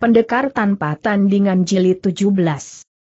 Pendekar tanpa tandingan jilid 17.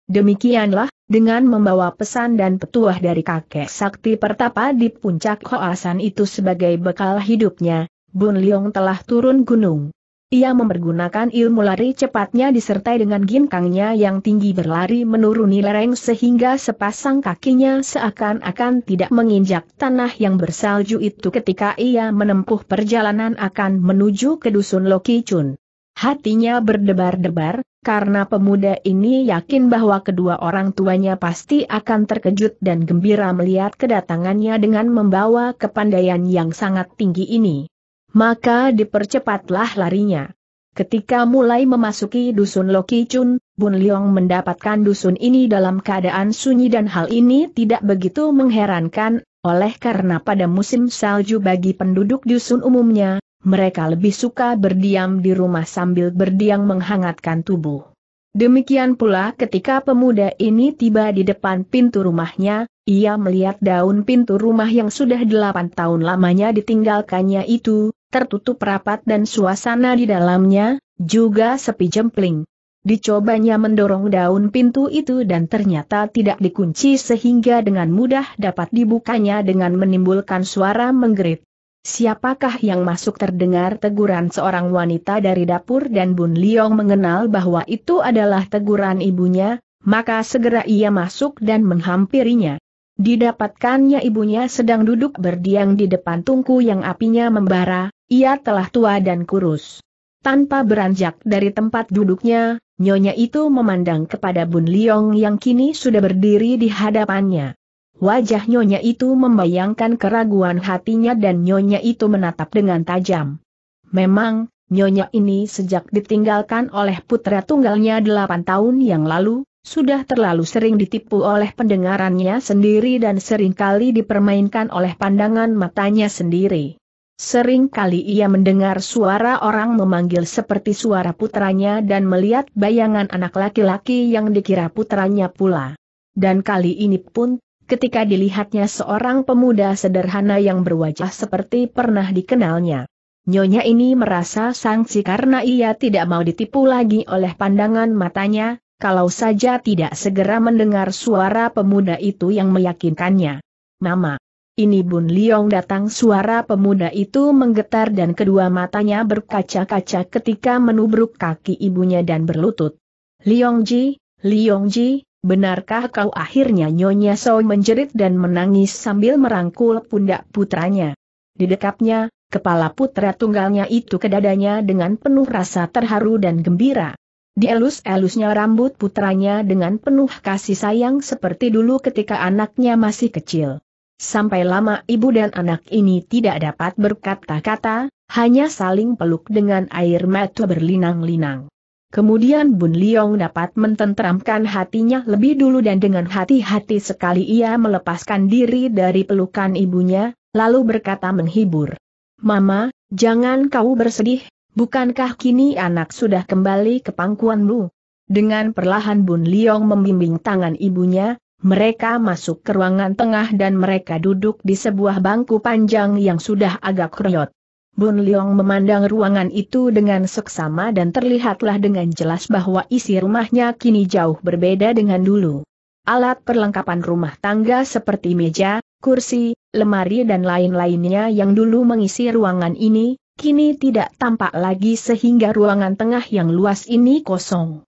Demikianlah, dengan membawa pesan dan petuah dari kakek sakti pertapa di puncak Hoasan itu sebagai bekal hidupnya, Bun Leong telah turun gunung. Ia mempergunakan ilmu lari cepatnya disertai dengan ginkangnya yang tinggi berlari menuruni lereng sehingga sepasang kakinya seakan-akan tidak menginjak tanah yang bersalju itu ketika ia menempuh perjalanan akan menuju ke dusun Loki Chun. Hatinya berdebar-debar, karena pemuda ini yakin bahwa kedua orang tuanya pasti akan terkejut dan gembira melihat kedatangannya dengan membawa kepandaian yang sangat tinggi ini. Maka dipercepatlah larinya. Ketika mulai memasuki dusun Loki Chun, Bun Leong mendapatkan dusun ini dalam keadaan sunyi dan hal ini tidak begitu mengherankan, oleh karena pada musim salju bagi penduduk dusun umumnya, mereka lebih suka berdiam di rumah sambil berdiam menghangatkan tubuh. Demikian pula ketika pemuda ini tiba di depan pintu rumahnya, ia melihat daun pintu rumah yang sudah delapan tahun lamanya ditinggalkannya itu, tertutup rapat dan suasana di dalamnya, juga sepi jempling. Dicobanya mendorong daun pintu itu dan ternyata tidak dikunci sehingga dengan mudah dapat dibukanya dengan menimbulkan suara menggerit. Siapakah yang masuk terdengar teguran seorang wanita dari dapur dan Bun Liong mengenal bahwa itu adalah teguran ibunya, maka segera ia masuk dan menghampirinya. Didapatkannya ibunya sedang duduk berdiam di depan tungku yang apinya membara, ia telah tua dan kurus. Tanpa beranjak dari tempat duduknya, nyonya itu memandang kepada Bun Liong yang kini sudah berdiri di hadapannya. Wajah Nyonya itu membayangkan keraguan hatinya dan Nyonya itu menatap dengan tajam. Memang, Nyonya ini sejak ditinggalkan oleh putra tunggalnya delapan tahun yang lalu, sudah terlalu sering ditipu oleh pendengarannya sendiri dan sering kali dipermainkan oleh pandangan matanya sendiri. Sering kali ia mendengar suara orang memanggil seperti suara putranya dan melihat bayangan anak laki-laki yang dikira putranya pula. Dan kali ini pun ketika dilihatnya seorang pemuda sederhana yang berwajah seperti pernah dikenalnya. Nyonya ini merasa sangsi karena ia tidak mau ditipu lagi oleh pandangan matanya, kalau saja tidak segera mendengar suara pemuda itu yang meyakinkannya. Mama. Ini Bun Liong datang suara pemuda itu menggetar dan kedua matanya berkaca-kaca ketika menubruk kaki ibunya dan berlutut. Liong Ji, Liong Ji, Benarkah kau akhirnya Nyonya Soi menjerit dan menangis sambil merangkul pundak putranya. Didekapnya, kepala putra tunggalnya itu ke dadanya dengan penuh rasa terharu dan gembira. Dielus-elusnya rambut putranya dengan penuh kasih sayang seperti dulu ketika anaknya masih kecil. Sampai lama ibu dan anak ini tidak dapat berkata-kata, hanya saling peluk dengan air mata berlinang-linang. Kemudian Bun Liong dapat mententramkan hatinya lebih dulu dan dengan hati-hati sekali ia melepaskan diri dari pelukan ibunya, lalu berkata menghibur. Mama, jangan kau bersedih, bukankah kini anak sudah kembali ke pangkuanmu? Dengan perlahan Bun Liong membimbing tangan ibunya, mereka masuk ke ruangan tengah dan mereka duduk di sebuah bangku panjang yang sudah agak keruh. Bun Leong memandang ruangan itu dengan seksama dan terlihatlah dengan jelas bahwa isi rumahnya kini jauh berbeda dengan dulu. Alat perlengkapan rumah tangga seperti meja, kursi, lemari dan lain-lainnya yang dulu mengisi ruangan ini, kini tidak tampak lagi sehingga ruangan tengah yang luas ini kosong.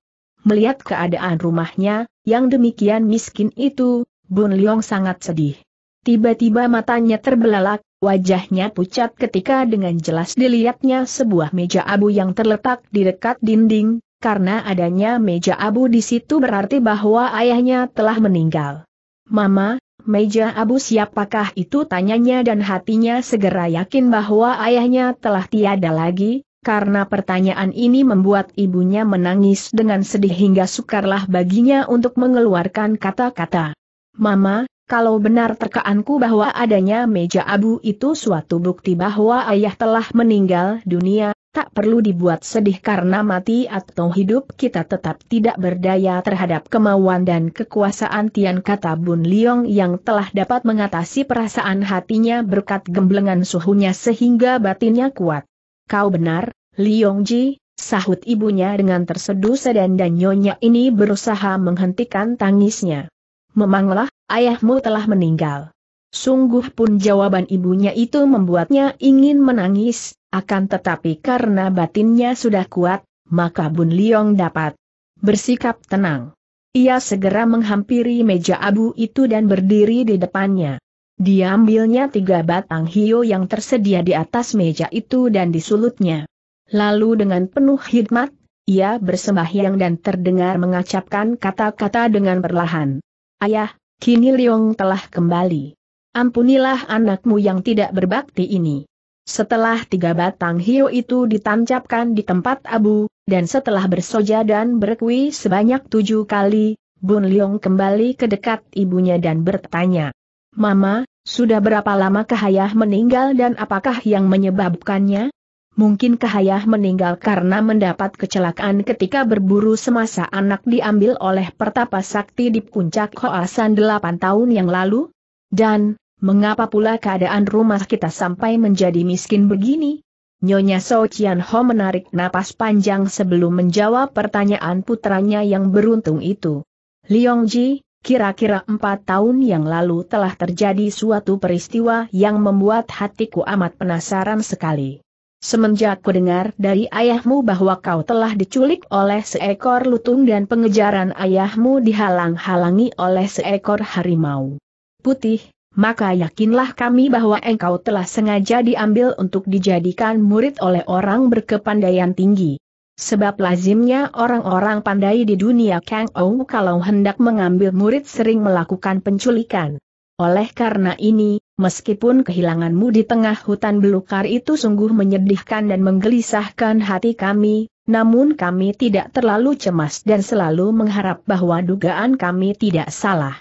Melihat keadaan rumahnya, yang demikian miskin itu, Bun Leong sangat sedih. Tiba-tiba matanya terbelalak, Wajahnya pucat ketika dengan jelas dilihatnya sebuah meja abu yang terletak di dekat dinding, karena adanya meja abu di situ berarti bahwa ayahnya telah meninggal. Mama, meja abu siapakah itu tanyanya dan hatinya segera yakin bahwa ayahnya telah tiada lagi, karena pertanyaan ini membuat ibunya menangis dengan sedih hingga sukarlah baginya untuk mengeluarkan kata-kata. Mama, kalau benar terkaanku bahwa adanya meja abu itu suatu bukti bahwa ayah telah meninggal dunia, tak perlu dibuat sedih karena mati atau hidup kita tetap tidak berdaya terhadap kemauan dan kekuasaan Tian kata Bun Liong yang telah dapat mengatasi perasaan hatinya berkat gemblengan suhunya sehingga batinnya kuat. Kau benar, Liong Ji, sahut ibunya dengan terseduh sedan dan nyonya ini berusaha menghentikan tangisnya. Memanglah, ayahmu telah meninggal. Sungguh pun jawaban ibunya itu membuatnya ingin menangis, akan tetapi karena batinnya sudah kuat, maka Bun Liong dapat bersikap tenang. Ia segera menghampiri meja abu itu dan berdiri di depannya. Diambilnya tiga batang hio yang tersedia di atas meja itu dan disulutnya. Lalu dengan penuh hikmat, ia bersembahyang dan terdengar mengacapkan kata-kata dengan perlahan. Ayah, kini Liong telah kembali. Ampunilah anakmu yang tidak berbakti ini. Setelah tiga batang hiu itu ditancapkan di tempat abu, dan setelah bersoja dan berkui sebanyak tujuh kali, Bun Liong kembali ke dekat ibunya dan bertanya. Mama, sudah berapa lama kahayah meninggal dan apakah yang menyebabkannya? Mungkin Kahayah meninggal karena mendapat kecelakaan ketika berburu semasa anak diambil oleh Pertapa Sakti di puncak Hoasan delapan tahun yang lalu? Dan, mengapa pula keadaan rumah kita sampai menjadi miskin begini? Nyonya So Chian Ho menarik napas panjang sebelum menjawab pertanyaan putranya yang beruntung itu. Liong Ji, kira-kira empat tahun yang lalu telah terjadi suatu peristiwa yang membuat hatiku amat penasaran sekali. Semenjak ku dengar dari ayahmu bahwa kau telah diculik oleh seekor lutung dan pengejaran ayahmu dihalang-halangi oleh seekor harimau putih, maka yakinlah kami bahwa engkau telah sengaja diambil untuk dijadikan murid oleh orang berkepandaian tinggi. Sebab lazimnya orang-orang pandai di dunia Kang Ou kalau hendak mengambil murid sering melakukan penculikan. Oleh karena ini, meskipun kehilanganmu di tengah hutan belukar itu sungguh menyedihkan dan menggelisahkan hati kami, namun kami tidak terlalu cemas dan selalu mengharap bahwa dugaan kami tidak salah.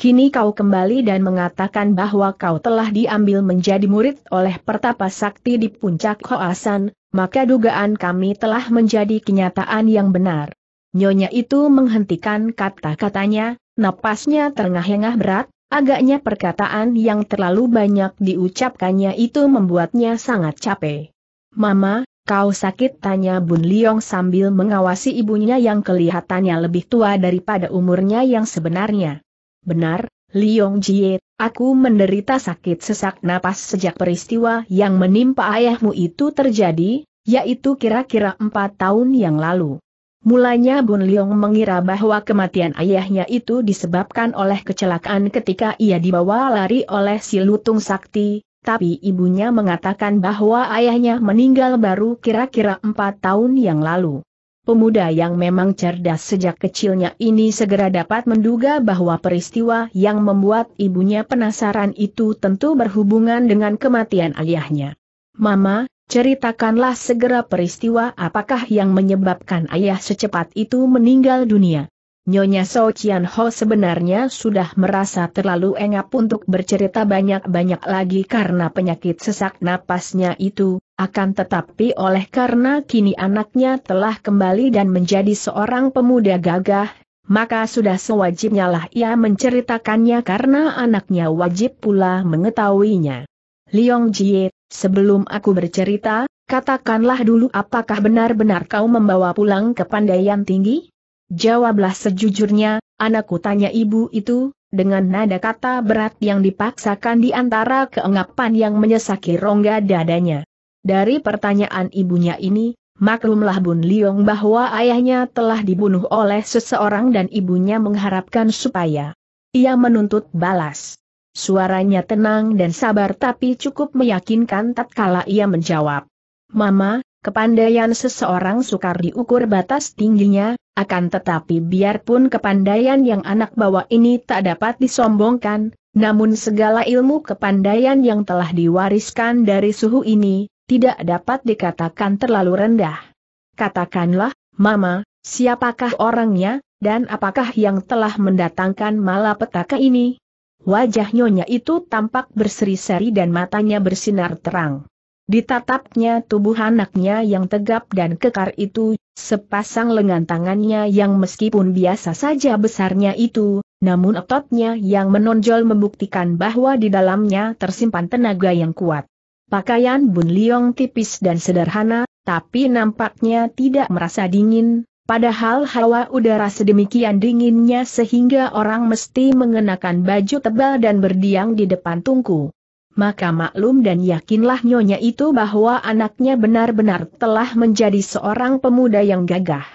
Kini kau kembali dan mengatakan bahwa kau telah diambil menjadi murid oleh pertapa sakti di puncak kawasan, maka dugaan kami telah menjadi kenyataan yang benar. Nyonya itu menghentikan kata-katanya, napasnya terengah-engah berat, Agaknya perkataan yang terlalu banyak diucapkannya itu membuatnya sangat capek. Mama, kau sakit tanya Bun Liong sambil mengawasi ibunya yang kelihatannya lebih tua daripada umurnya yang sebenarnya. Benar, Liong Jie, aku menderita sakit sesak napas sejak peristiwa yang menimpa ayahmu itu terjadi, yaitu kira-kira empat tahun yang lalu. Mulanya Bun Leong mengira bahwa kematian ayahnya itu disebabkan oleh kecelakaan ketika ia dibawa lari oleh si Lutung Sakti, tapi ibunya mengatakan bahwa ayahnya meninggal baru kira-kira empat tahun yang lalu. Pemuda yang memang cerdas sejak kecilnya ini segera dapat menduga bahwa peristiwa yang membuat ibunya penasaran itu tentu berhubungan dengan kematian ayahnya. Mama, Ceritakanlah segera peristiwa apakah yang menyebabkan ayah secepat itu meninggal dunia. Nyonya So Chian Ho sebenarnya sudah merasa terlalu engap untuk bercerita banyak-banyak lagi karena penyakit sesak napasnya itu, akan tetapi oleh karena kini anaknya telah kembali dan menjadi seorang pemuda gagah, maka sudah sewajibnya lah ia menceritakannya karena anaknya wajib pula mengetahuinya. Liong Jie Sebelum aku bercerita, katakanlah dulu apakah benar-benar kau membawa pulang kepandaian tinggi? Jawablah sejujurnya, anakku tanya ibu itu, dengan nada kata berat yang dipaksakan di antara keengapan yang menyesaki rongga dadanya. Dari pertanyaan ibunya ini, Maklumlah Bun Liong bahwa ayahnya telah dibunuh oleh seseorang dan ibunya mengharapkan supaya ia menuntut balas. Suaranya tenang dan sabar tapi cukup meyakinkan tatkala ia menjawab. Mama, kepandaian seseorang sukar diukur batas tingginya, akan tetapi biarpun kepandaian yang anak bawa ini tak dapat disombongkan, namun segala ilmu kepandaian yang telah diwariskan dari suhu ini, tidak dapat dikatakan terlalu rendah. Katakanlah, Mama, siapakah orangnya, dan apakah yang telah mendatangkan malapetaka ini? Wajah nyonya itu tampak berseri-seri dan matanya bersinar terang. Ditatapnya tubuh anaknya yang tegap dan kekar itu, sepasang lengan tangannya yang meskipun biasa saja besarnya itu, namun ototnya yang menonjol membuktikan bahwa di dalamnya tersimpan tenaga yang kuat. Pakaian Bun Liong tipis dan sederhana, tapi nampaknya tidak merasa dingin, Padahal hawa udara sedemikian dinginnya sehingga orang mesti mengenakan baju tebal dan berdiam di depan tungku. Maka maklum dan yakinlah nyonya itu bahwa anaknya benar-benar telah menjadi seorang pemuda yang gagah.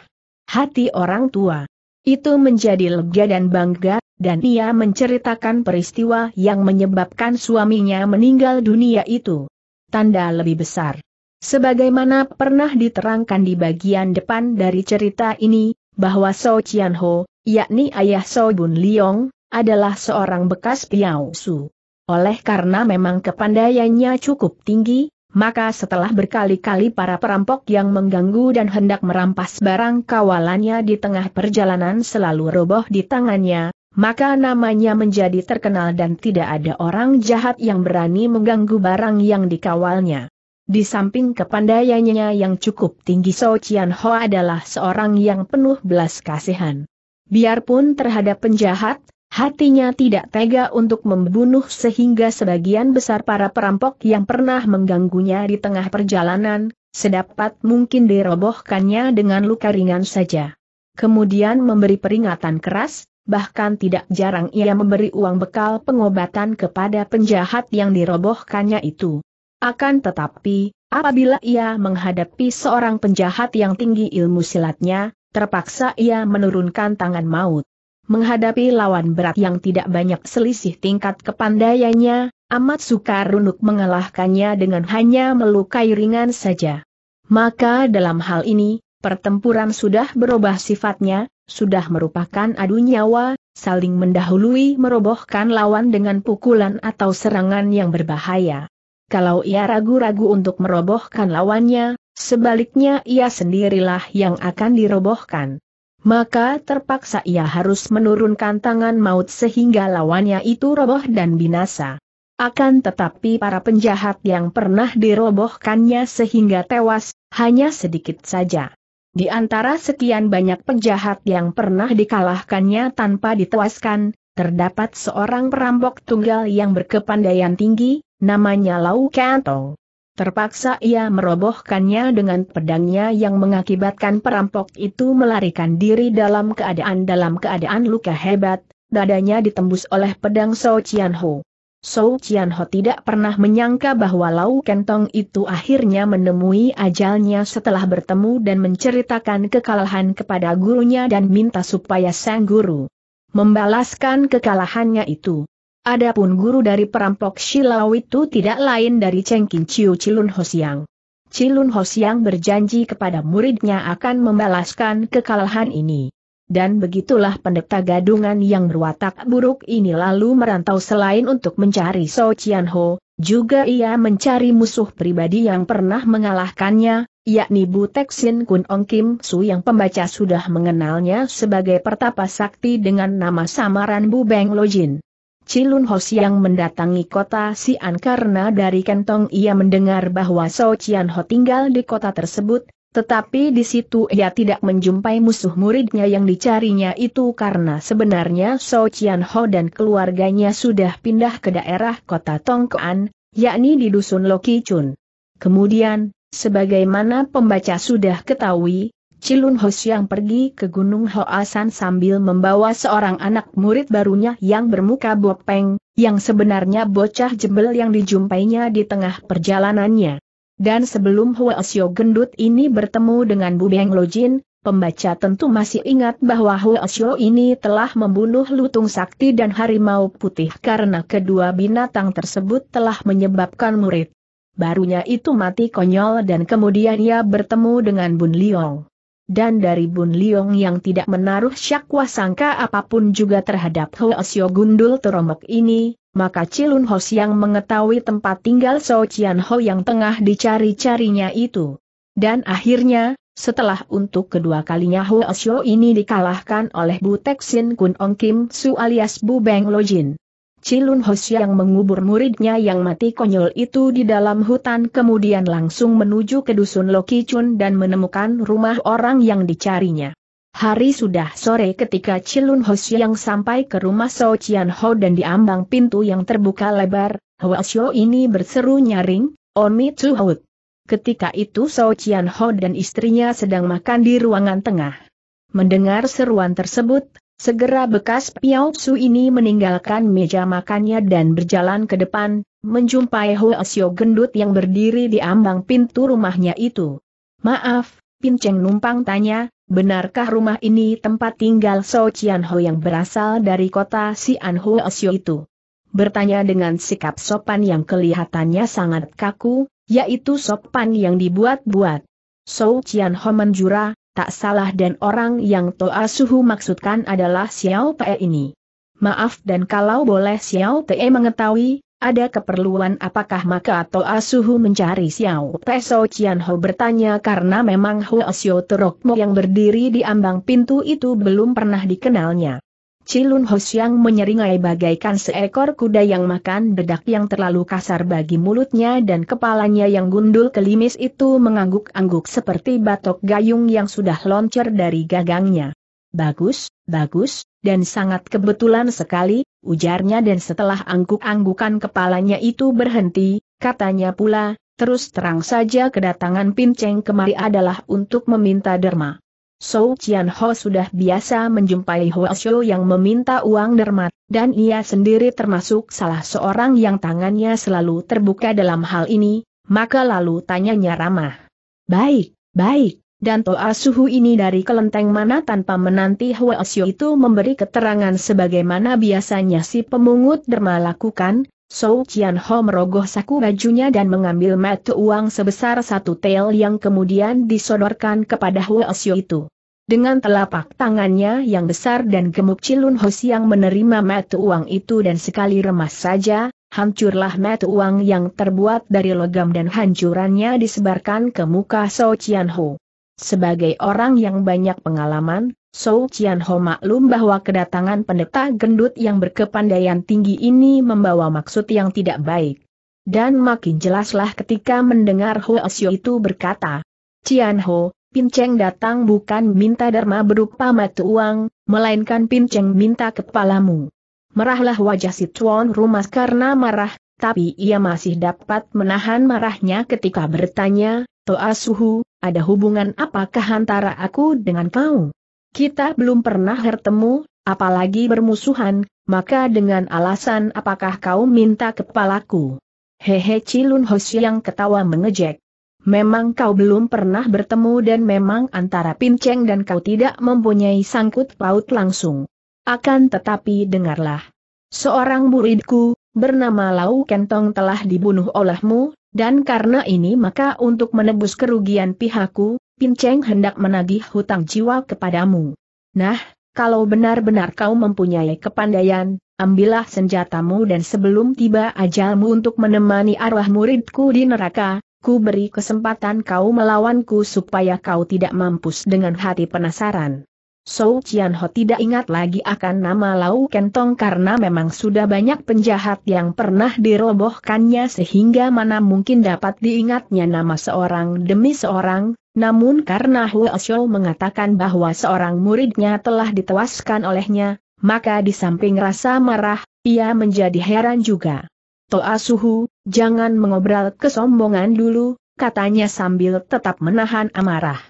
Hati orang tua itu menjadi lega dan bangga, dan ia menceritakan peristiwa yang menyebabkan suaminya meninggal dunia itu. Tanda lebih besar Sebagaimana pernah diterangkan di bagian depan dari cerita ini, bahwa So Chian Ho, yakni ayah So Bun Liong, adalah seorang bekas Piao Su. Oleh karena memang kepandaiannya cukup tinggi, maka setelah berkali-kali para perampok yang mengganggu dan hendak merampas barang kawalannya di tengah perjalanan selalu roboh di tangannya, maka namanya menjadi terkenal dan tidak ada orang jahat yang berani mengganggu barang yang dikawalnya. Di samping kepandaiannya yang cukup tinggi So Chian Ho adalah seorang yang penuh belas kasihan. Biarpun terhadap penjahat, hatinya tidak tega untuk membunuh sehingga sebagian besar para perampok yang pernah mengganggunya di tengah perjalanan, sedapat mungkin dirobohkannya dengan luka ringan saja. Kemudian memberi peringatan keras, bahkan tidak jarang ia memberi uang bekal pengobatan kepada penjahat yang dirobohkannya itu. Akan tetapi, apabila ia menghadapi seorang penjahat yang tinggi ilmu silatnya, terpaksa ia menurunkan tangan maut. Menghadapi lawan berat yang tidak banyak selisih tingkat kepandaiannya, amat sukar untuk mengalahkannya dengan hanya melukai ringan saja. Maka dalam hal ini, pertempuran sudah berubah sifatnya, sudah merupakan adu nyawa, saling mendahului merobohkan lawan dengan pukulan atau serangan yang berbahaya kalau ia ragu-ragu untuk merobohkan lawannya, sebaliknya ia sendirilah yang akan dirobohkan. Maka terpaksa ia harus menurunkan tangan maut sehingga lawannya itu roboh dan binasa. Akan tetapi para penjahat yang pernah dirobohkannya sehingga tewas, hanya sedikit saja. Di antara sekian banyak penjahat yang pernah dikalahkannya tanpa ditewaskan, terdapat seorang perampok tunggal yang berkepandaian tinggi, namanya Lau Kentong. Terpaksa ia merobohkannya dengan pedangnya yang mengakibatkan perampok itu melarikan diri dalam keadaan dalam keadaan luka hebat, dadanya ditembus oleh pedang So Chian Ho. So Chian Ho tidak pernah menyangka bahwa Lau Kentong itu akhirnya menemui ajalnya setelah bertemu dan menceritakan kekalahan kepada gurunya dan minta supaya sang guru membalaskan kekalahannya itu. Adapun guru dari perampok Silau itu tidak lain dari Cengkin Chiu Cilun Hosiang. Cilun Hosiang berjanji kepada muridnya akan membalaskan kekalahan ini. Dan begitulah pendeta gadungan yang berwatak buruk ini lalu merantau selain untuk mencari So Chian Ho, juga ia mencari musuh pribadi yang pernah mengalahkannya, yakni Butek Sin Kun Ong Kim Su yang pembaca sudah mengenalnya sebagai pertapa sakti dengan nama samaran Bu Beng Lojin. Cilun Ho siang mendatangi kota Si'an karena dari kantong ia mendengar bahwa So Chian Ho tinggal di kota tersebut, tetapi di situ ia tidak menjumpai musuh muridnya yang dicarinya itu karena sebenarnya So Chian Ho dan keluarganya sudah pindah ke daerah kota Tongkoan, yakni di dusun Loki Chun. Kemudian, Sebagaimana pembaca sudah ketahui, Cilun Hos yang pergi ke Gunung Hoasan sambil membawa seorang anak murid barunya yang bermuka bopeng, yang sebenarnya bocah jembel yang dijumpainya di tengah perjalanannya. Dan sebelum Hoasio gendut ini bertemu dengan Bu Beng Lojin, pembaca tentu masih ingat bahwa Hoasio ini telah membunuh Lutung Sakti dan Harimau Putih karena kedua binatang tersebut telah menyebabkan murid barunya itu mati konyol dan kemudian ia bertemu dengan Bun Liong. Dan dari Bun Liong yang tidak menaruh syakwa sangka apapun juga terhadap Hoesio Gundul Teromek ini, maka Cilun Hos yang mengetahui tempat tinggal So Chian Ho yang tengah dicari-carinya itu. Dan akhirnya, setelah untuk kedua kalinya Hoesio ini dikalahkan oleh Bu Teksin Kun Ong Kim Su alias Bu Beng Lojin. Cilun Hos yang mengubur muridnya yang mati konyol itu di dalam hutan kemudian langsung menuju ke dusun Chun dan menemukan rumah orang yang dicarinya. Hari sudah sore ketika Cilun Hos yang sampai ke rumah So Chian Ho dan diambang pintu yang terbuka lebar, Hua Xiao ini berseru nyaring, Me Too Hout. Ketika itu So Chian Ho dan istrinya sedang makan di ruangan tengah. Mendengar seruan tersebut, Segera bekas Piao Su ini meninggalkan meja makannya dan berjalan ke depan, menjumpai Hoa Asio gendut yang berdiri di ambang pintu rumahnya itu. Maaf, Pinceng numpang tanya, benarkah rumah ini tempat tinggal So Chian Ho yang berasal dari kota Sian Hoa Sio itu? Bertanya dengan sikap sopan yang kelihatannya sangat kaku, yaitu sopan yang dibuat-buat. So Chian Ho menjura, Tak salah dan orang yang Toa Suhu maksudkan adalah Xiao Te ini. Maaf dan kalau boleh Xiao Te mengetahui, ada keperluan apakah maka Toa Suhu mencari Xiao Te So Cian bertanya karena memang Huo Xiao Terokmo yang berdiri di ambang pintu itu belum pernah dikenalnya. Cilun Hosiang menyeringai bagaikan seekor kuda yang makan bedak yang terlalu kasar bagi mulutnya dan kepalanya yang gundul kelimis itu mengangguk-angguk seperti batok gayung yang sudah loncer dari gagangnya. Bagus, bagus, dan sangat kebetulan sekali, ujarnya dan setelah angguk-anggukan kepalanya itu berhenti, katanya pula, terus terang saja kedatangan Pinceng kemari adalah untuk meminta derma. Sou Chian Ho sudah biasa menjumpai Huo Xiu yang meminta uang dermat, dan ia sendiri termasuk salah seorang yang tangannya selalu terbuka dalam hal ini, maka lalu tanyanya ramah. Baik, baik, dan Toa Suhu ini dari kelenteng mana tanpa menanti Huo Xiu itu memberi keterangan sebagaimana biasanya si pemungut derma lakukan, Sou Cian Ho merogoh saku bajunya dan mengambil mata uang sebesar satu tel yang kemudian disodorkan kepada Hua Xiu itu. Dengan telapak tangannya yang besar dan gemuk Cilun Ho siang menerima mata uang itu dan sekali remas saja, hancurlah mata uang yang terbuat dari logam dan hancurannya disebarkan ke muka Sou Cian Ho. Sebagai orang yang banyak pengalaman, Sou Qian Ho maklum bahwa kedatangan pendeta gendut yang berkepandaian tinggi ini membawa maksud yang tidak baik. Dan makin jelaslah ketika mendengar Ho Asio itu berkata, Qian Ho, Pinceng datang bukan minta derma berupa mata uang, melainkan Pinceng minta kepalamu. Merahlah wajah si Chuan rumah karena marah, tapi ia masih dapat menahan marahnya ketika bertanya, Toa Suhu, ada hubungan apakah antara aku dengan kau? Kita belum pernah bertemu, apalagi bermusuhan, maka dengan alasan apakah kau minta kepalaku? Hehe Cilun Hoshi yang ketawa mengejek. Memang kau belum pernah bertemu dan memang antara Pinceng dan kau tidak mempunyai sangkut paut langsung. Akan tetapi dengarlah. Seorang muridku, bernama Lau Kentong telah dibunuh olehmu, dan karena ini maka untuk menebus kerugian pihakku, Pinceng hendak menagih hutang jiwa kepadamu. Nah, kalau benar-benar kau mempunyai kepandaian, ambillah senjatamu dan sebelum tiba ajalmu untuk menemani arwah muridku di neraka, ku beri kesempatan kau melawanku supaya kau tidak mampus dengan hati penasaran. Sou Qian Ho tidak ingat lagi akan nama Lau Kentong karena memang sudah banyak penjahat yang pernah dirobohkannya sehingga mana mungkin dapat diingatnya nama seorang demi seorang, namun karena Hua Xiao mengatakan bahwa seorang muridnya telah ditewaskan olehnya, maka di samping rasa marah, ia menjadi heran juga. Toa Suhu, jangan mengobrol kesombongan dulu, katanya sambil tetap menahan amarah.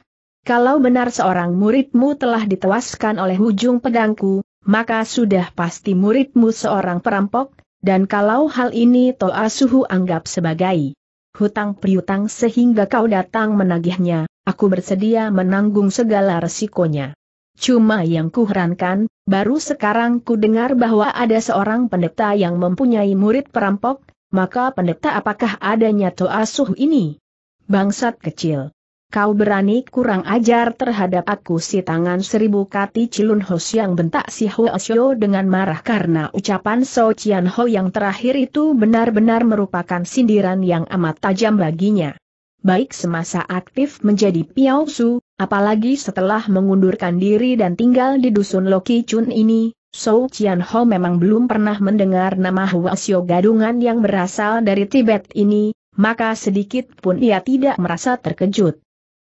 Kalau benar seorang muridmu telah ditewaskan oleh ujung pedangku, maka sudah pasti muridmu seorang perampok, dan kalau hal ini Toa Suhu anggap sebagai hutang priutang sehingga kau datang menagihnya, aku bersedia menanggung segala resikonya. Cuma yang kuherankan, baru sekarang ku dengar bahwa ada seorang pendeta yang mempunyai murid perampok, maka pendeta apakah adanya Toa Suhu ini? Bangsat kecil. Kau berani kurang ajar terhadap aku si tangan seribu kati Cilun hos yang bentak si Ho dengan marah karena ucapan So Chian Ho yang terakhir itu benar-benar merupakan sindiran yang amat tajam baginya. Baik semasa aktif menjadi Piao Su, apalagi setelah mengundurkan diri dan tinggal di dusun Loki Chun ini, So Chian Ho memang belum pernah mendengar nama Huo gadungan yang berasal dari Tibet ini, maka sedikit pun ia tidak merasa terkejut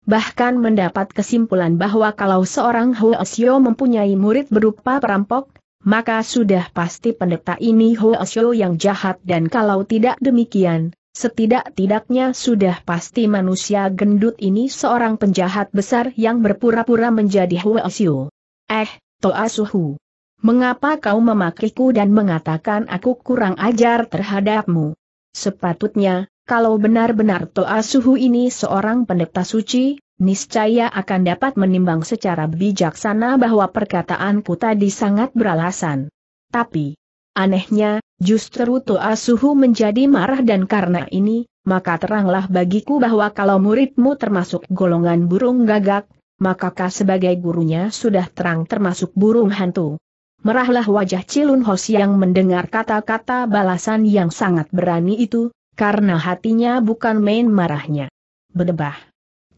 bahkan mendapat kesimpulan bahwa kalau seorang Hoesyo mempunyai murid berupa perampok, maka sudah pasti pendeta ini Hoesyo yang jahat dan kalau tidak demikian, setidak-tidaknya sudah pasti manusia gendut ini seorang penjahat besar yang berpura-pura menjadi Hoesyo. Eh, Toa Suhu. Mengapa kau memakiku dan mengatakan aku kurang ajar terhadapmu? Sepatutnya, kalau benar-benar Toa Suhu ini seorang pendeta suci, niscaya akan dapat menimbang secara bijaksana bahwa perkataanku tadi sangat beralasan. Tapi, anehnya, justru Toa Suhu menjadi marah dan karena ini, maka teranglah bagiku bahwa kalau muridmu termasuk golongan burung gagak, maka makakah sebagai gurunya sudah terang termasuk burung hantu. Merahlah wajah Cilun Hos yang mendengar kata-kata balasan yang sangat berani itu, karena hatinya bukan main marahnya. Bedebah.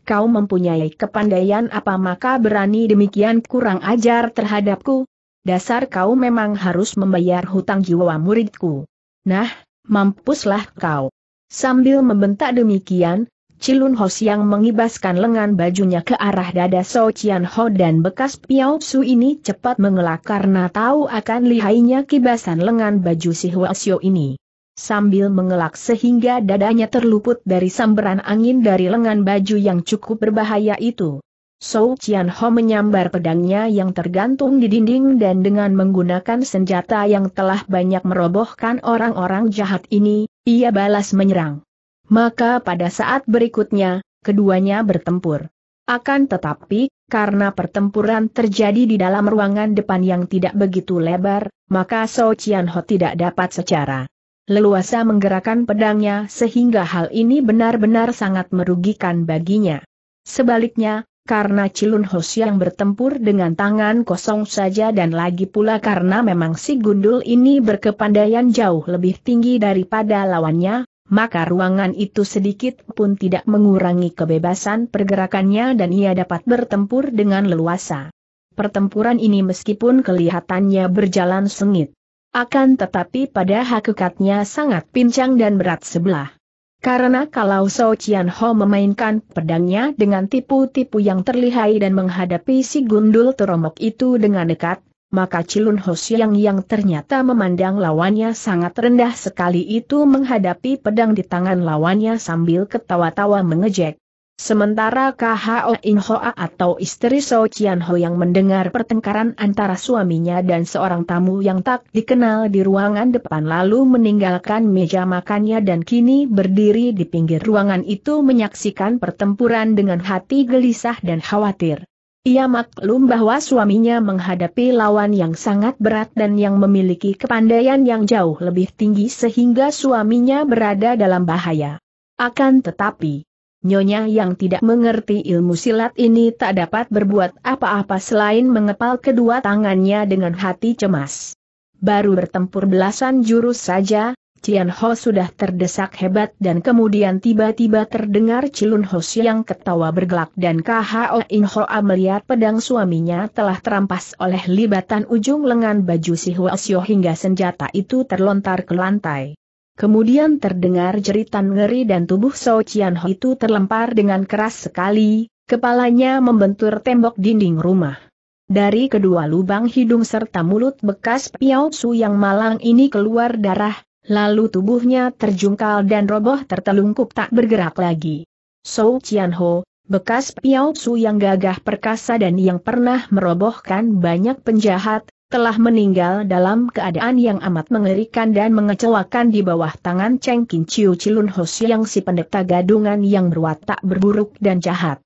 Kau mempunyai kepandaian apa maka berani demikian kurang ajar terhadapku? Dasar kau memang harus membayar hutang jiwa muridku. Nah, mampuslah kau. Sambil membentak demikian, Cilun Hos yang mengibaskan lengan bajunya ke arah dada So Chian Ho dan bekas Piao Su ini cepat mengelak karena tahu akan lihainya kibasan lengan baju si Hua Xiu ini sambil mengelak sehingga dadanya terluput dari samberan angin dari lengan baju yang cukup berbahaya itu. Sou Chian Ho menyambar pedangnya yang tergantung di dinding dan dengan menggunakan senjata yang telah banyak merobohkan orang-orang jahat ini, ia balas menyerang. Maka pada saat berikutnya, keduanya bertempur. Akan tetapi, karena pertempuran terjadi di dalam ruangan depan yang tidak begitu lebar, maka Sou Chian Ho tidak dapat secara leluasa menggerakkan pedangnya sehingga hal ini benar-benar sangat merugikan baginya. Sebaliknya, karena Cilun Hos yang bertempur dengan tangan kosong saja dan lagi pula karena memang si gundul ini berkepandaian jauh lebih tinggi daripada lawannya, maka ruangan itu sedikit pun tidak mengurangi kebebasan pergerakannya dan ia dapat bertempur dengan leluasa. Pertempuran ini meskipun kelihatannya berjalan sengit akan tetapi pada hakikatnya sangat pincang dan berat sebelah. Karena kalau So Chian Ho memainkan pedangnya dengan tipu-tipu yang terlihai dan menghadapi si gundul teromok itu dengan dekat, maka Cilun Ho Siang yang ternyata memandang lawannya sangat rendah sekali itu menghadapi pedang di tangan lawannya sambil ketawa-tawa mengejek, Sementara KHO In atau istri So Chian yang mendengar pertengkaran antara suaminya dan seorang tamu yang tak dikenal di ruangan depan lalu meninggalkan meja makannya dan kini berdiri di pinggir ruangan itu menyaksikan pertempuran dengan hati gelisah dan khawatir. Ia maklum bahwa suaminya menghadapi lawan yang sangat berat dan yang memiliki kepandaian yang jauh lebih tinggi sehingga suaminya berada dalam bahaya. Akan tetapi, Nyonya yang tidak mengerti ilmu silat ini tak dapat berbuat apa-apa selain mengepal kedua tangannya dengan hati cemas. Baru bertempur belasan jurus saja, Cian Ho sudah terdesak hebat dan kemudian tiba-tiba terdengar Cilun Ho yang ketawa bergelak dan KHO In Ho A melihat pedang suaminya telah terampas oleh libatan ujung lengan baju si Hua Sio hingga senjata itu terlontar ke lantai. Kemudian terdengar jeritan ngeri dan tubuh So Chian Ho itu terlempar dengan keras sekali, kepalanya membentur tembok dinding rumah. Dari kedua lubang hidung serta mulut bekas Piao Su yang malang ini keluar darah, lalu tubuhnya terjungkal dan roboh tertelungkup tak bergerak lagi. So Chian Ho, bekas Piao Su yang gagah perkasa dan yang pernah merobohkan banyak penjahat, telah meninggal dalam keadaan yang amat mengerikan dan mengecewakan di bawah tangan Cheng Kin Chiu Chilun Hos yang si pendeta gadungan yang berwatak berburuk dan jahat.